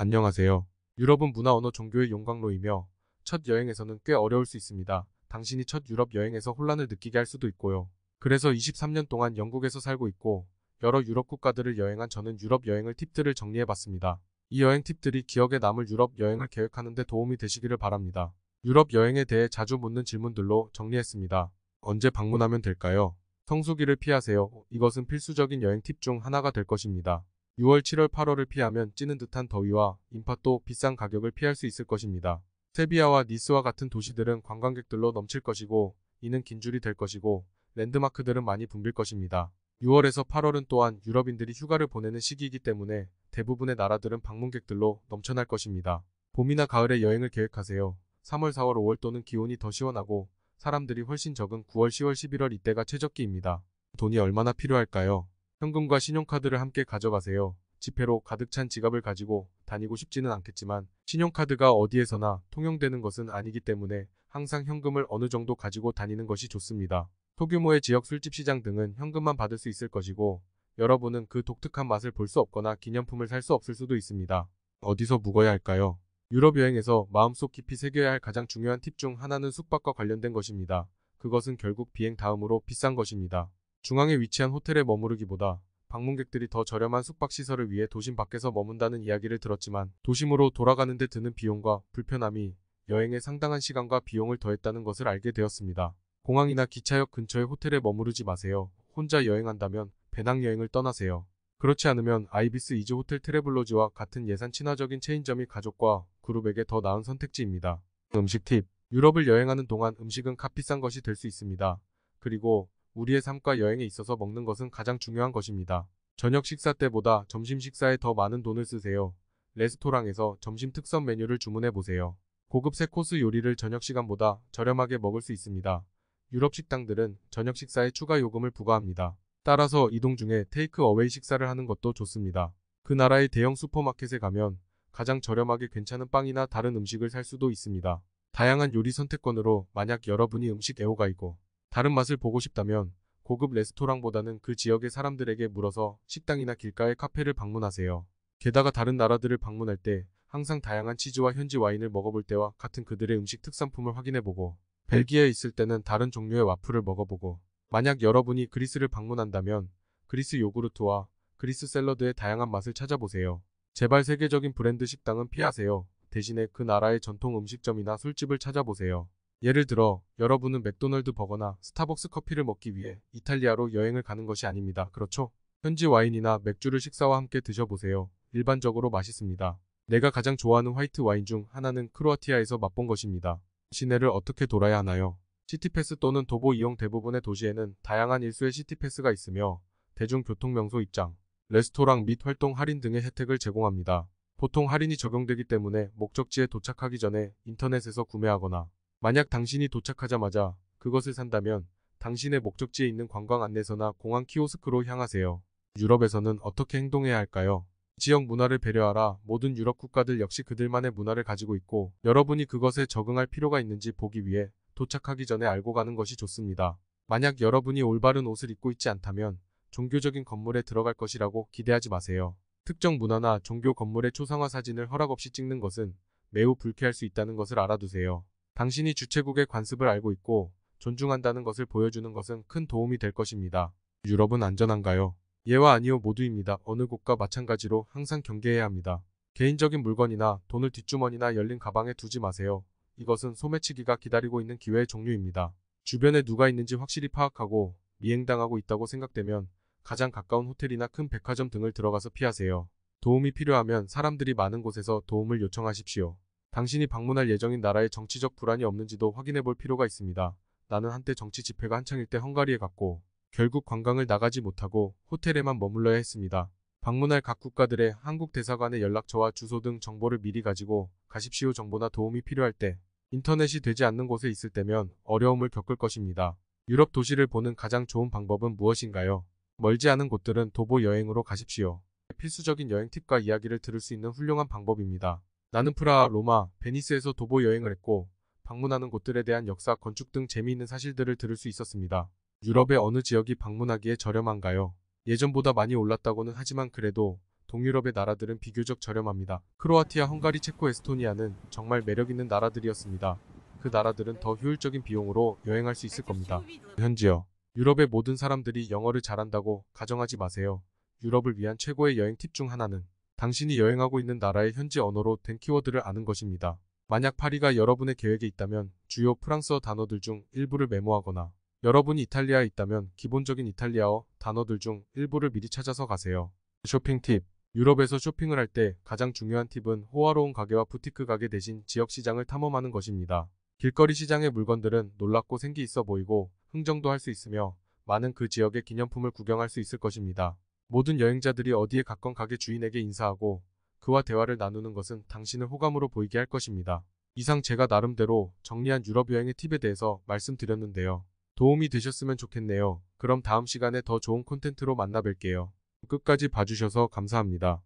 안녕하세요. 유럽은 문화 언어 종교의 용광로이며 첫 여행에서는 꽤 어려울 수 있습니다. 당신이 첫 유럽 여행에서 혼란을 느끼게 할 수도 있고요. 그래서 23년 동안 영국에서 살고 있고 여러 유럽 국가들을 여행한 저는 유럽 여행을 팁들을 정리해봤습니다. 이 여행 팁들이 기억에 남을 유럽 여행을 계획하는데 도움이 되시기를 바랍니다. 유럽 여행에 대해 자주 묻는 질문들로 정리했습니다. 언제 방문하면 될까요? 성수기를 피하세요. 이것은 필수적인 여행 팁 중 하나가 될 것입니다. 6월, 7월, 8월을 피하면 찌는 듯한 더위와 인파도 비싼 가격을 피할 수 있을 것입니다. 세비야와 니스와 같은 도시들은 관광객들로 넘칠 것이고 이는 긴 줄이 될 것이고 랜드마크들은 많이 붐빌 것입니다. 6월에서 8월은 또한 유럽인들이 휴가를 보내는 시기이기 때문에 대부분의 나라들은 방문객들로 넘쳐날 것입니다. 봄이나 가을에 여행을 계획하세요. 3월, 4월, 5월 또는 기온이 더 시원하고 사람들이 훨씬 적은 9월, 10월, 11월 이때가 최적기입니다. 돈이 얼마나 필요할까요? 현금과 신용카드를 함께 가져가세요. 지폐로 가득 찬 지갑을 가지고 다니고 싶지는 않겠지만 신용카드가 어디에서나 통용되는 것은 아니기 때문에 항상 현금을 어느 정도 가지고 다니는 것이 좋습니다. 소규모의 지역 술집 시장 등은 현금만 받을 수 있을 것이고 여러분은 그 독특한 맛을 볼 수 없거나 기념품을 살 수 없을 수도 있습니다. 어디서 묵어야 할까요? 유럽 여행에서 마음속 깊이 새겨야 할 가장 중요한 팁 중 하나는 숙박과 관련된 것입니다. 그것은 결국 비행 다음으로 비싼 것입니다. 중앙에 위치한 호텔에 머무르기보다 방문객들이 더 저렴한 숙박시설을 위해 도심 밖에서 머문다는 이야기를 들었지만 도심으로 돌아가는 데 드는 비용과 불편함이 여행에 상당한 시간과 비용을 더했다는 것을 알게 되었습니다. 공항이나 기차역 근처의 호텔에 머무르지 마세요. 혼자 여행한다면 배낭여행을 떠나세요. 그렇지 않으면 아이비스 이즈 호텔 트레블로지와 같은 예산 친화적인 체인점이 가족과 그룹에게 더 나은 선택지입니다. 음식 팁 유럽을 여행하는 동안 음식은 값비싼 것이 될 수 있습니다. 그리고 우리의 삶과 여행에 있어서 먹는 것은 가장 중요한 것입니다. 저녁 식사 때보다 점심 식사에 더 많은 돈을 쓰세요. 레스토랑에서 점심 특선 메뉴를 주문해 보세요. 고급 세 코스 요리를 저녁 시간보다 저렴하게 먹을 수 있습니다. 유럽 식당들은 저녁 식사에 추가 요금을 부과합니다. 따라서 이동 중에 테이크 어웨이 식사를 하는 것도 좋습니다. 그 나라의 대형 슈퍼마켓에 가면 가장 저렴하게 괜찮은 빵이나 다른 음식을 살 수도 있습니다. 다양한 요리 선택권으로 만약 여러분이 음식 애호가이고 다른 맛을 보고 싶다면 고급 레스토랑보다는 그 지역의 사람들에게 물어서 식당이나 길가의 카페를 방문하세요. 게다가 다른 나라들을 방문할 때 항상 다양한 치즈와 현지 와인을 먹어볼 때와 같은 그들의 음식 특산품을 확인해보고 벨기에 있을 때는 다른 종류의 와플을 먹어보고 만약 여러분이 그리스를 방문한다면 그리스 요구르트와 그리스 샐러드의 다양한 맛을 찾아보세요. 제발 세계적인 브랜드 식당은 피하세요. 대신에 그 나라의 전통 음식점이나 술집을 찾아보세요. 예를 들어 여러분은 맥도널드 버거나 스타벅스 커피를 먹기 위해 이탈리아로 여행을 가는 것이 아닙니다. 그렇죠? 현지 와인이나 맥주를 식사와 함께 드셔보세요. 일반적으로 맛있습니다. 내가 가장 좋아하는 화이트 와인 중 하나는 크로아티아에서 맛본 것입니다. 시내를 어떻게 돌아야 하나요? 시티패스 또는 도보 이용 대부분의 도시에는 다양한 일수의 시티패스가 있으며 대중교통명소 입장, 레스토랑 및 활동 할인 등의 혜택을 제공합니다. 보통 할인이 적용되기 때문에 목적지에 도착하기 전에 인터넷에서 구매하거나 만약 당신이 도착하자마자 그것을 산다면 당신의 목적지에 있는 관광 안내서나 공항 키오스크로 향하세요. 유럽에서는 어떻게 행동해야 할까요? 지역 문화를 배려하라. 모든 유럽 국가들 역시 그들만의 문화를 가지고 있고 여러분이 그것에 적응할 필요가 있는지 보기 위해 도착하기 전에 알고 가는 것이 좋습니다. 만약 여러분이 올바른 옷을 입고 있지 않다면 종교적인 건물에 들어갈 것이라고 기대하지 마세요. 특정 문화나 종교 건물의 초상화 사진을 허락 없이 찍는 것은 매우 불쾌할 수 있다는 것을 알아두세요. 당신이 주최국의 관습을 알고 있고 존중한다는 것을 보여주는 것은 큰 도움이 될 것입니다. 유럽은 안전한가요? 예와 아니요 모두입니다. 어느 곳과 마찬가지로 항상 경계해야 합니다. 개인적인 물건이나 돈을 뒷주머니나 열린 가방에 두지 마세요. 이것은 소매치기가 기다리고 있는 기회의 종류입니다. 주변에 누가 있는지 확실히 파악하고 미행당하고 있다고 생각되면 가장 가까운 호텔이나 큰 백화점 등을 들어가서 피하세요. 도움이 필요하면 사람들이 많은 곳에서 도움을 요청하십시오. 당신이 방문할 예정인 나라에 정치적 불안이 없는지도 확인해 볼 필요가 있습니다. 나는 한때 정치 집회가 한창일 때 헝가리에 갔고 결국 관광을 나가지 못하고 호텔에만 머물러야 했습니다. 방문할 각 국가들의 한국 대사관의 연락처와 주소 등 정보를 미리 가지고 가십시오 정보나 도움이 필요할 때 인터넷이 되지 않는 곳에 있을 때면 어려움을 겪을 것입니다. 유럽 도시를 보는 가장 좋은 방법은 무엇인가요? 멀지 않은 곳들은 도보 여행으로 가십시오. 필수적인 여행 팁과 이야기를 들을 수 있는 훌륭한 방법입니다. 나는 프라, 로마, 베니스에서 도보 여행을 했고 방문하는 곳들에 대한 역사, 건축 등 재미있는 사실들을 들을 수 있었습니다. 유럽의 어느 지역이 방문하기에 저렴한가요? 예전보다 많이 올랐다고는 하지만 그래도 동유럽의 나라들은 비교적 저렴합니다. 크로아티아, 헝가리, 체코, 에스토니아는 정말 매력있는 나라들이었습니다. 그 나라들은 더 효율적인 비용으로 여행할 수 있을 겁니다. 현지어 유럽의 모든 사람들이 영어를 잘한다고 가정하지 마세요. 유럽을 위한 최고의 여행 팁 중 하나는 당신이 여행하고 있는 나라의 현지 언어로 된 키워드를 아는 것입니다. 만약 파리가 여러분의 계획에 있다면 주요 프랑스어 단어들 중 일부를 메모하거나 여러분이 이탈리아에 있다면 기본적인 이탈리아어 단어들 중 일부를 미리 찾아서 가세요. 쇼핑 팁 유럽에서 쇼핑을 할 때 가장 중요한 팁은 호화로운 가게와 부티크 가게 대신 지역 시장을 탐험하는 것입니다. 길거리 시장의 물건들은 놀랍고 생기 있어 보이고 흥정도 할 수 있으며 많은 그 지역의 기념품을 구경할 수 있을 것입니다. 모든 여행자들이 어디에 갔건 가게 주인에게 인사하고 그와 대화를 나누는 것은 당신을 호감으로 보이게 할 것입니다. 이상 제가 나름대로 정리한 유럽 여행의 팁에 대해서 말씀드렸는데요. 도움이 되셨으면 좋겠네요. 그럼 다음 시간에 더 좋은 콘텐츠로 만나 뵐게요. 끝까지 봐주셔서 감사합니다.